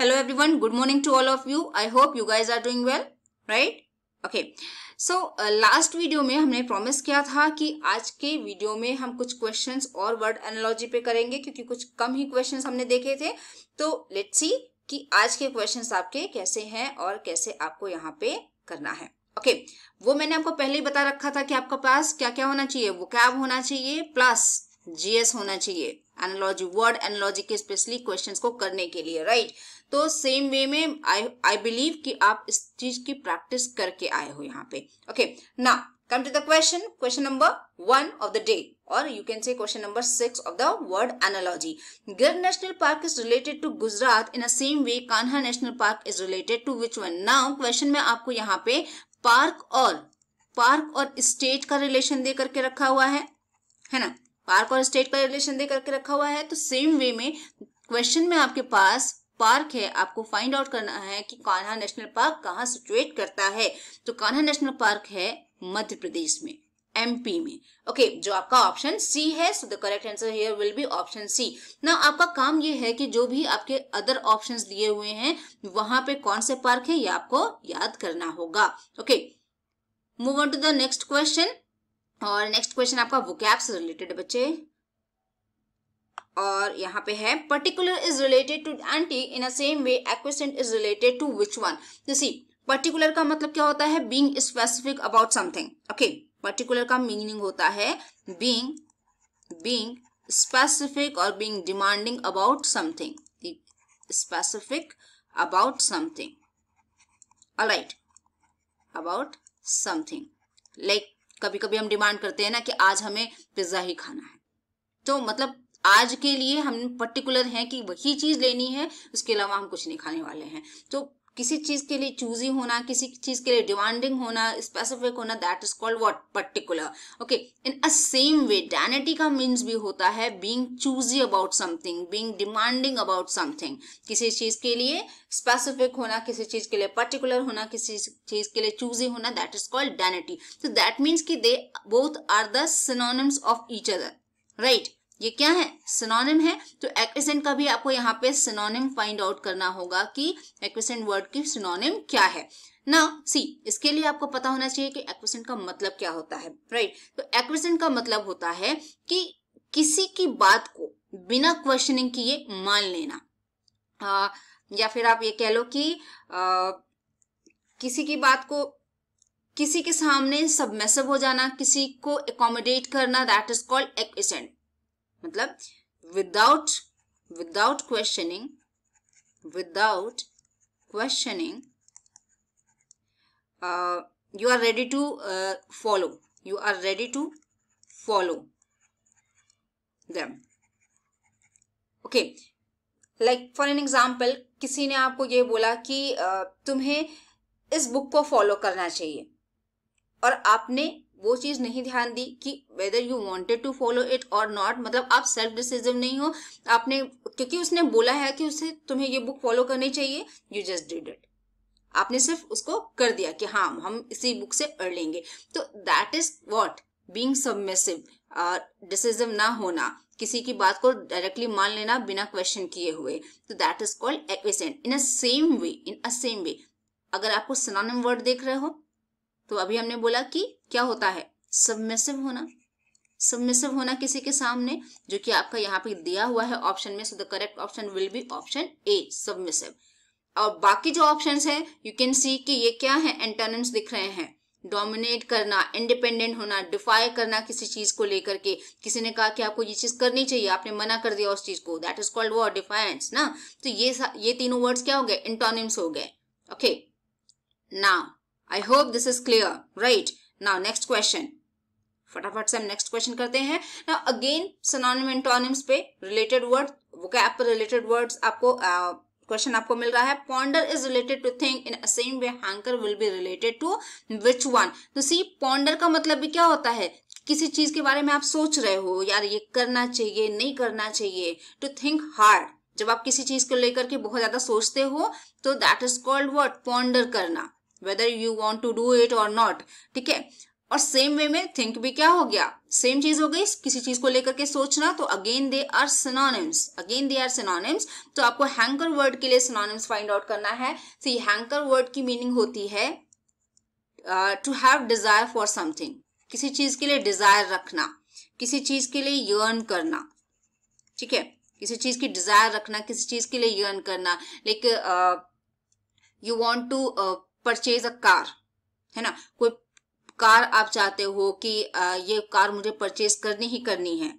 hello everyone good morning to all of you i hope you guys are doing well right okay so last video में हमने promise किया था कि आज के वीडियो में हम कुछ क्वेश्चंस और वर्ड एनोलॉजी पे करेंगे क्योंकि कुछ कम ही क्वेश्चंस हमने देखे थे तो लेट्स सी कि आज के क्वेश्चंस आपके कैसे हैं और कैसे आपको यहाँ पे करना है ओके okay, वो मैंने आपको पहले ही बता रखा था कि आपके पास क्या क्या होना चाहिए वो कैब होना चाहिए प्लस जीएस होना चाहिए एनोलॉजी वर्ड एनोलॉजी के स्पेशली क्वेश्चंस को करने के लिए राइट right? तो सेम वे में आई आई बिलीव कि आप इस चीज की प्रैक्टिस करके आए हो यहाँ पे ओके ना come to the question question number one of the day और you can say question number six of the word analogy Gir national park is related to Gujarat in a same way Kanha national park is related to which one now question में आपको यहाँ पे park और park और state का relation दे करके रखा हुआ है है ना पार्क और स्टेट का रिलेशन दे करके रखा हुआ है तो सेम वे में क्वेश्चन में आपके पास पार्क है आपको फाइंड आउट करना है कि कान्हा नेशनल पार्क कहाँ सिचुएट करता है तो कान्हा नेशनल पार्क है मध्य प्रदेश में एमपी में ओके okay, जो आपका ऑप्शन सी है so the correct answer here will be option C ना आपका काम ये है कि जो भी आपके अदर ऑप्शंस दिए हुए हैं वहां पे कौन से पार्क है ये या आपको याद करना होगा okay move on to the next question और नेक्स्ट क्वेश्चन आपका वोकैब से रिलेटेड बच्चे और यहाँ पे है particular is related to dainty in a same way acquiescent is related to which one तो सी पर्टिकुलर का मतलब क्या होता है being specific about something okay particular का मीनिंग होता है बींग बींग स्पेसिफिक और being demanding about something specific about something right about something like कभी कभी हम डिमांड करते हैं ना कि आज हमें पिज्जा ही खाना है तो मतलब आज के लिए हम पर्टिकुलर हैं कि वही चीज़ लेनी है उसके अलावा हम कुछ नहीं खाने वाले हैं तो किसी चीज़ के लिए चूजी होना किसी चीज़ के लिए डिमांडिंग होना स्पेसिफिक होना that is called what particular okay in a same way dainty का मीन्स भी होता है being choosy about something being demanding about something किसी चीज़ के लिए स्पेसिफिक होना किसी चीज़ के लिए पर्टिकुलर होना किसी चीज़ के लिए चूजी होना दैट इज कॉल्ड डैनिटी तो दैट मीन्स की they both are the synonyms of each other right ये क्या है सिनोनिम है तो एक्विसेंट का भी आपको यहाँ पे सिनोनिम फाइंड आउट करना होगा कि एक्विसेंट वर्ड की सिनोनिम क्या है ना सी इसके लिए आपको पता होना चाहिए कि एक्विसेंट का मतलब क्या होता है राइट right? तो एक्विसेंट का मतलब होता है कि किसी की बात को बिना क्वेश्चनिंग किए मान लेना आ, या फिर आप ये कह लो कि आ, किसी की बात को किसी के सामने सबमेसिव हो जाना किसी को एकोमोडेट करना दैट इज कॉल्ड एक्विसेंट मतलब without without questioning without questioning you are ready to follow you are ready to follow देके लाइक फॉर एन एग्जाम्पल किसी ने आपको ये बोला कि uh, तुम्हें इस बुक को फॉलो करना चाहिए और आपने वो चीज नहीं ध्यान दी कि whether you wanted to follow it और नॉट मतलब आप सेल्फ डिसीजन नहीं हो आपने क्योंकि उसने बोला है कि उसे तुम्हें ये बुक फॉलो करनी चाहिए यू जस्ट डिड इट आपने सिर्फ उसको कर दिया कि हाँ हम इसी बुक से अड़ लेंगे तो that is what being submissive decision ना होना किसी की बात को डायरेक्टली मान लेना बिना क्वेश्चन किए हुए तो that is called acquiescent in a same way in a same way अगर आपको सनानम वर्ड देख रहे हो तो अभी हमने बोला कि क्या होता है सबमिसिव होना सबमिसिव होना किसी के सामने जो कि आपका यहाँ पे दिया हुआ है ऑप्शन में so the correct option will be option A submissive और बाकी जो ऑप्शंस है यू कैन सी कि ये क्या है एंटोनिम्स दिख रहे हैं डोमिनेट करना इंडिपेंडेंट होना डिफाई करना किसी चीज को लेकर के किसी ने कहा कि आपको ये चीज करनी चाहिए आपने मना कर दिया उस चीज को दैट इज कॉल्ड वो डिफाइंस ना तो ये ये तीनों वर्ड्स क्या हो गए इंटोनिम्स हो गए okay now I hope this is clear right now next question फटाफट से हम नेक्स्ट क्वेश्चन करते हैं ना अगेन सनोनिम पे रिलेटेड वर्ड वो क्या पर रिलेटेड वर्ड्स आपको क्वेश्चन आपको मिल रहा है ponder is related to think in same way hanker will be related to which one तो सी पॉन्डर का मतलब भी क्या होता है किसी चीज के बारे में आप सोच रहे हो यार ये करना चाहिए नहीं करना चाहिए टू थिंक हार्ड जब आप किसी चीज को लेकर के बहुत ज्यादा सोचते हो तो that is called word ponder करना whether you want to do it और नॉट ठीक है और सेम वे में थिंक भी क्या हो गया सेम चीज हो गई किसी चीज को लेकर के सोचना तो again they are synonyms again they are synonyms तो आपको हैंकर वर्ड के लिए सिनोनिम्स फाइंड आउट करना है तो ये हैंकर वर्ड की मीनिंग होती है to have desire for something किसी चीज के लिए डिजायर रखना किसी चीज के लिए यर्न करना ठीक है किसी चीज की डिजायर रखना किसी चीज के लिए यर्न करना like you want to purchase a car है ना कोई कार आप चाहते हो कि ये कार मुझे परचेज करनी ही करनी है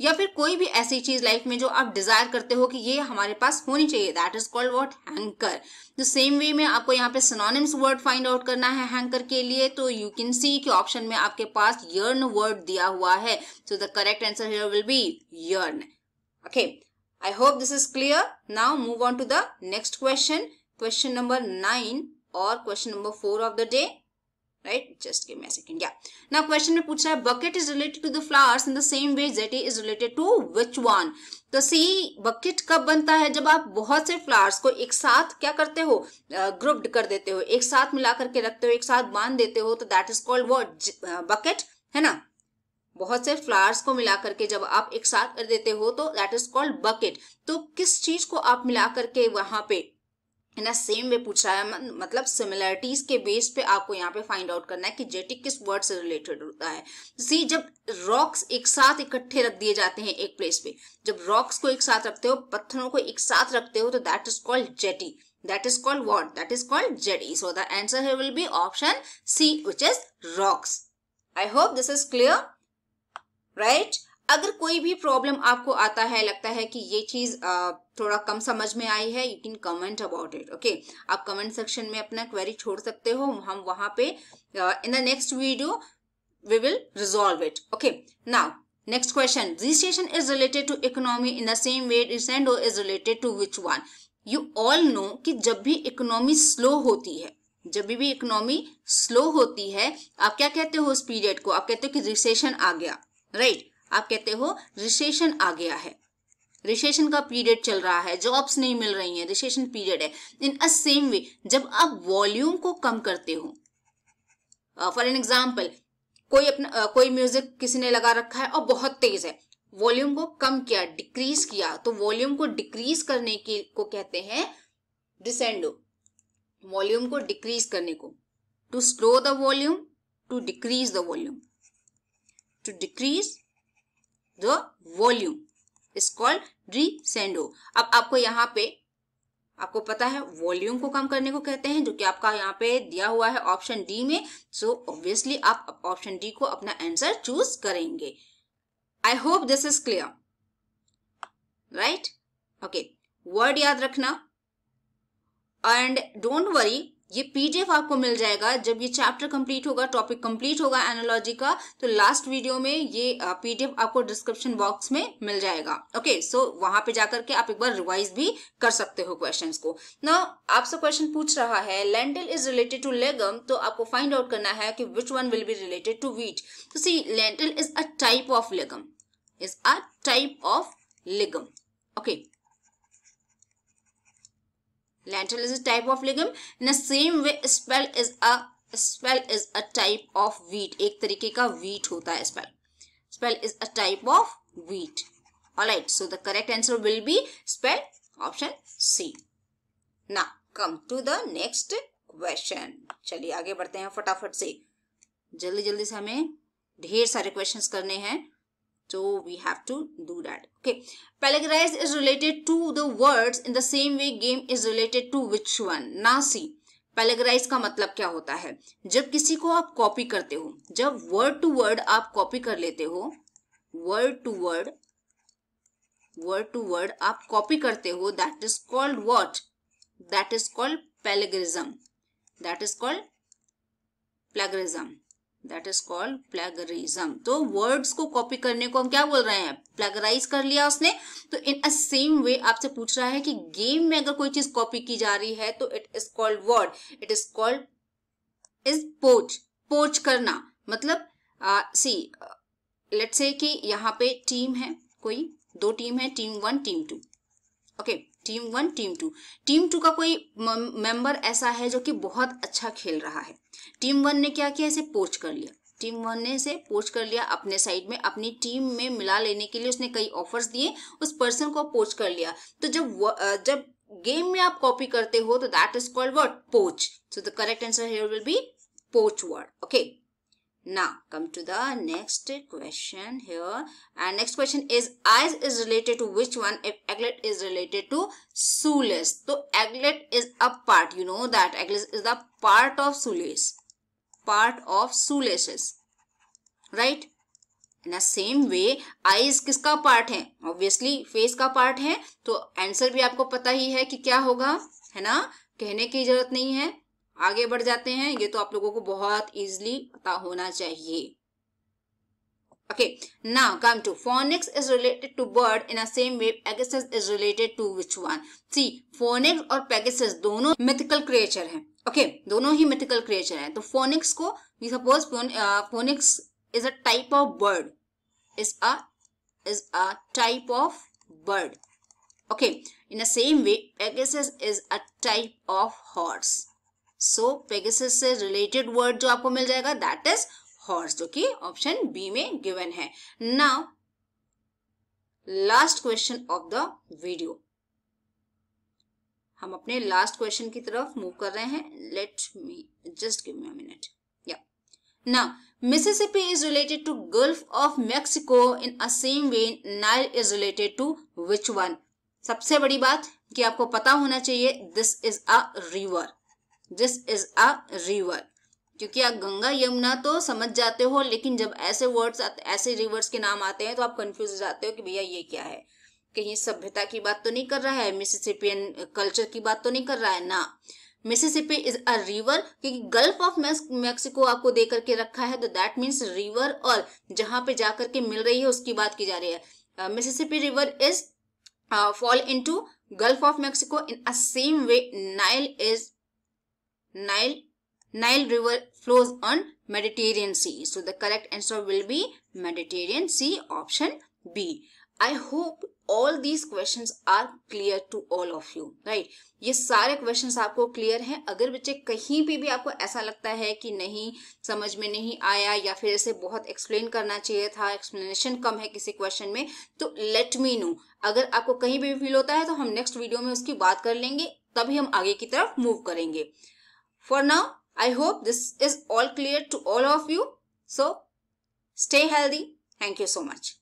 या फिर कोई भी ऐसी चीज लाइफ में जो आप डिजायर करते हो कि ये हमारे पास होनी चाहिए that is called what hanker तो सेम वे में आपको यहाँ पे सिनोनिम्स वर्ड फाइंड आउट करना है हैंकर के लिए तो यू कैन सी के ऑप्शन में आपके पास यर्न वर्ड दिया हुआ है so the correct answer here will be yearn okay I hope this is clear now move on to the next question question number nine और question number four of the day right just give me second या now question में पूछ रहा है bucket is related to the flowers in the same way jet is related to which one तो see bucket कब बनता है जब आप बहुत से फ्लावर्स को एक साथ क्या करते हो ग्रुप्ड कर देते हो एक साथ मिला करके रखते हो एक साथ बांध देते हो तो that is called what bucket है ना बहुत से फ्लावर्स को मिला करके जब आप एक साथ कर देते हो तो दैट इज कॉल्ड बकेट तो किस चीज को आप मिला करके वहां पे है ना सेम वे पूछा है मतलब सिमिलरिटीज के बेस पे आपको यहाँ पे फाइंड आउट करना है कि जेटिक किस वर्ड से रिलेटेड होता है सी जब रॉक्स एक साथ इकट्ठे रख दिए जाते हैं एक प्लेस पे जब रॉक्स को एक साथ रखते हो पत्थरों को एक साथ रखते हो तो that is called jetty that is called what that is called jetty so the answer here will be option c which is rocks i hope this is clear right अगर कोई भी प्रॉब्लम आपको आता है लगता है कि ये चीज़ थोड़ा कम समझ में आई है you can comment about it okay आप कमेंट सेक्शन में अपना क्वेरी छोड़ सकते हो हम वहां पे in the next video we will resolve it okay now Next question. Recession is related to economy in the same way descendo is related to which one you all know कि जब भी economy slow होती है जब भी economy slow होती है आप क्या कहते हो उस पीरियड को आप कहते हो कि रिसेशन आ गया राइट right? आप कहते हो रिसेशन आ गया है रिसेशन का पीरियड चल रहा है जॉब्स नहीं मिल रही है रिसेशन पीरियड है इन अ सेम वे जब आप वॉल्यूम को कम करते हो फॉर एन एग्जाम्पल कोई अपना uh, कोई म्यूजिक किसी ने लगा रखा है और बहुत तेज है वॉल्यूम को कम किया डिक्रीज किया तो वॉल्यूम को डिक्रीज करने की को कहते हैं डिसेंडो वॉल्यूम को डिक्रीज करने को to slow the volume to decrease the volume to decrease the volume is called decrescendo अब आपको यहाँ पे आपको पता है वॉल्यूम को कम करने को कहते हैं जो कि आपका यहाँ पे दिया हुआ है ऑप्शन डी में सो so, ऑब्वियसली आप ऑप्शन डी को अपना आंसर चूज करेंगे I hope this is clear right okay word याद रखना एंड डोंट वरी ये पीडीएफ आपको मिल जाएगा जब ये चैप्टर कंप्लीट होगा टॉपिक कंप्लीट होगा एनोलॉजी का तो लास्ट वीडियो में ये पीडीएफ आपको डिस्क्रिप्शन बॉक्स में मिल जाएगा ओके सो वहां पे जाकर के आप एक बार रिवाइज भी कर सकते हो क्वेश्चंस को ना आपसे क्वेश्चन पूछ रहा है lentil is related to legume तो आपको फाइंड आउट करना है कि which one will be related to wheat तो see lentil is a type of legume is a type of legume okay Lentil is a type of legume. In the same way, spell is a is a type type of wheat tarike ka wheat hota hai spell spell is a type of wheat all right so the correct answer will be spelt option C ना come to the next question चलिए आगे बढ़ते हैं फटाफट से जल्दी जल्दी से हमें ढेर सारे क्वेश्चंस करने हैं So we have to do that. Okay. Categorize is related to the words in the same way game is related to which one? Now see. पैलेगराइज का मतलब क्या होता है जब किसी को आप कॉपी करते हो जब वर्ड टू वर्ड आप कॉपी कर लेते हो word to word word to word आप कॉपी करते हो that is called what that is called plagiarism that is called plagiarism that is called plagiarism तो वर्ड्स को कॉपी करने को हम क्या बोल रहे हैं प्लेगराइज कर लिया उसने तो इन अ सेम वे आपसे पूछ रहा है कि गेम में अगर कोई चीज कॉपी की जा रही है तो it is called word it is called is poach poach करना मतलब सी लेट से कि यहाँ पे टीम है कोई दो टीम है team one team two okay okay. Team one team two team two का कोई मेंबर ऐसा है जो कि बहुत अच्छा खेल रहा है टीम वन ने क्या किया इसे पोच कर लिया टीम वन ने इसे पोच कर लिया अपने साइड में अपनी टीम में मिला लेने के लिए उसने कई ऑफर्स दिए उस पर्सन को पोच कर लिया तो जब जब गेम में आप कॉपी करते हो तो that is called word poach so the correct answer here will be poach word okay now come to the next question here and next question is eyes is related to which one if aglet is related to soleus so aglet is a part you know that aglet is the part of soleus part of soleus right in in same way eyes kiska part hai obviously face ka part hai to answer bhi aapko pata hi hai ki kya hoga hai na kehne ki zarurat nahi hai आगे बढ़ जाते हैं ये तो आप लोगों को बहुत इजिली पता होना चाहिए okay now come to phoenix is related to bird in same way pegasus is related to which one see phoenix और पैगेस दोनों मिथिकल क्रिएचर हैं ओके okay, दोनों ही मिथिकल क्रिएचर हैं तो फोनिक्स को we suppose phoenix is a type of bird is a is a type of bird okay in the same way pegasus is a type of horse so so, से related word जो आपको मिल जाएगा that is horse जो कि option B में given है now last question of the video हम अपने लास्ट क्वेश्चन की तरफ मूव कर रहे हैं let me just give me minute या now Mississippi is related to Gulf of Mexico in a same way Nile is related to which one सबसे बड़ी बात कि आपको पता होना चाहिए this is a river this is a river क्योंकि आप गंगा यमुना तो समझ जाते हो लेकिन जब ऐसे वर्ड्स ऐसे रिवर्स के नाम आते हैं तो आप कंफ्यूज हो जाते हो कि भैया ये क्या है कहीं सभ्यता की बात तो नहीं कर रहा है मिसिसिपियन कल्चर की बात तो नहीं कर रहा है ना मिसिसिपी इज अ रिवर क्योंकि गल्फ ऑफ मैक्सिको आपको दे करके रखा है तो दैट मीन्स रिवर और जहां पे जाकर के मिल रही है उसकी बात की जा रही है Mississippi river is fall into Gulf of Mexico in a same way Nile is Nile. Nile river flows on Mediterranean Sea. So the correct answer will be Mediterranean Sea option B. I hope all these questions are clear to all of you, right? ये सारे question आपको clear हैं अगर बच्चे कहीं भी भी आपको ऐसा लगता है कि नहीं समझ में नहीं आया या फिर ऐसे बहुत एक्सप्लेन करना चाहिए था एक्सप्लेनेशन कम है किसी क्वेश्चन में तो लेट मी नो अगर आपको कहीं भी फील होता है तो हम नेक्स्ट वीडियो में उसकी बात कर लेंगे तभी हम आगे की तरफ मूव करेंगे For now, I hope this is all clear to all of you. So, stay healthy. Thank you so much.